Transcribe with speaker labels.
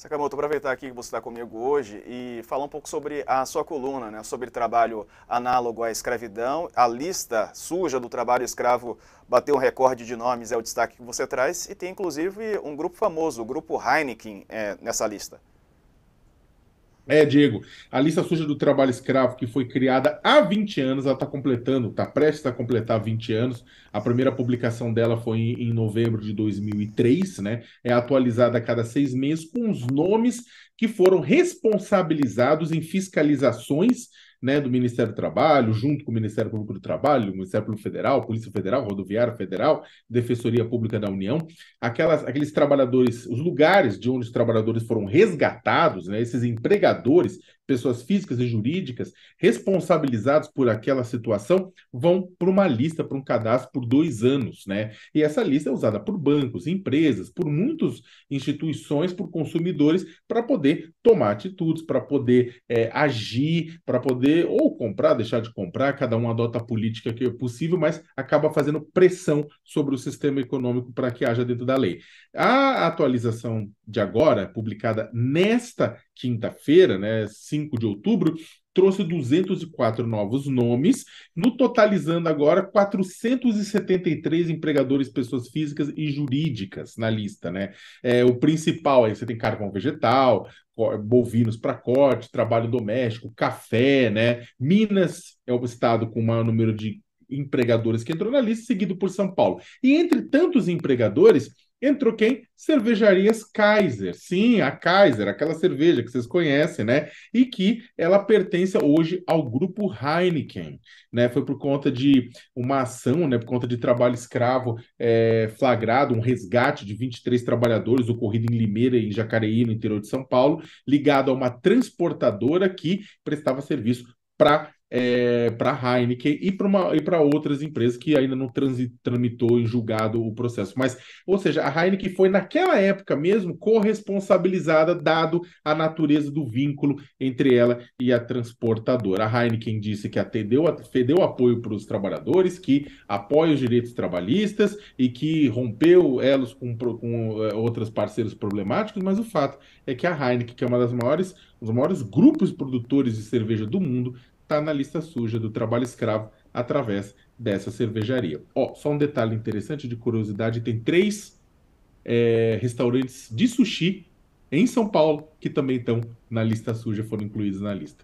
Speaker 1: Sakamoto, aproveitar aqui que você está comigo hoje e falar um pouco sobre a sua coluna, né, sobre trabalho análogo à escravidão. A lista suja do trabalho escravo bateu um recorde de nomes, é o destaque que você traz, e tem inclusive um grupo famoso, o grupo Heineken, é, nessa lista. É, Diego, a lista suja do trabalho escravo, que foi criada há 20 anos, ela está completando, está prestes a completar 20 anos. A primeira publicação dela foi em, em, novembro de 2003, né? É atualizada a cada seis meses com os nomes que foram responsabilizados em fiscalizações né, do Ministério do Trabalho, junto com o Ministério Público do Trabalho, o Ministério Público Federal, Polícia Federal, Rodoviária Federal, Defensoria Pública da União, aquelas, aqueles trabalhadores, os lugares de onde os trabalhadores foram resgatados, né, esses empregadores, pessoas físicas e jurídicas responsabilizados por aquela situação, vão para uma lista, para um cadastro por dois anos, né? E essa lista é usada por bancos, empresas, por muitas instituições, por consumidores, para poder tomar atitudes, para poder é, agir, para poder poder ou comprar, deixar de comprar, cada um adota a política que é possível, mas acaba fazendo pressão sobre o sistema econômico para que haja dentro da lei. A atualização de agora, publicada nesta quinta-feira, né, 5 de outubro, trouxe 204 novos nomes, no totalizando agora 473 empregadores, pessoas físicas e jurídicas na lista, né? É, o principal aí você tem carvão vegetal, bovinos para corte, trabalho doméstico, café, né? Minas é o estado com o maior número de empregadores que entrou na lista, seguido por São Paulo. E entre tantos empregadores, entrou quem? Cervejarias Kaiser. Sim, a Kaiser, aquela cerveja que vocês conhecem, né? E que ela pertence hoje ao grupo Heineken, né? Foi por conta de uma ação, né? Por conta de trabalho escravo é, flagrado, um resgate de 23 trabalhadores ocorrido em Limeira, em Jacareí, no interior de São Paulo, ligado a uma transportadora que prestava serviço para é, para a Heineken e para outras empresas que ainda não tramitou em julgado o processo. Mas, ou seja, a Heineken foi naquela época mesmo corresponsabilizada, dado a natureza do vínculo entre ela e a transportadora. A Heineken disse que atendeu, deu apoio para os trabalhadores, que apoia os direitos trabalhistas e que rompeu elos com, com é, outros parceiros problemáticos, mas o fato é que a Heineken, que é uma das maiores, um dos maiores grupos produtores de cerveja do mundo, está na lista suja do trabalho escravo através dessa cervejaria. Ó, oh, só um detalhe interessante de curiosidade: tem três é, restaurantes de sushi em São Paulo que também estão na lista suja, foram incluídos na lista.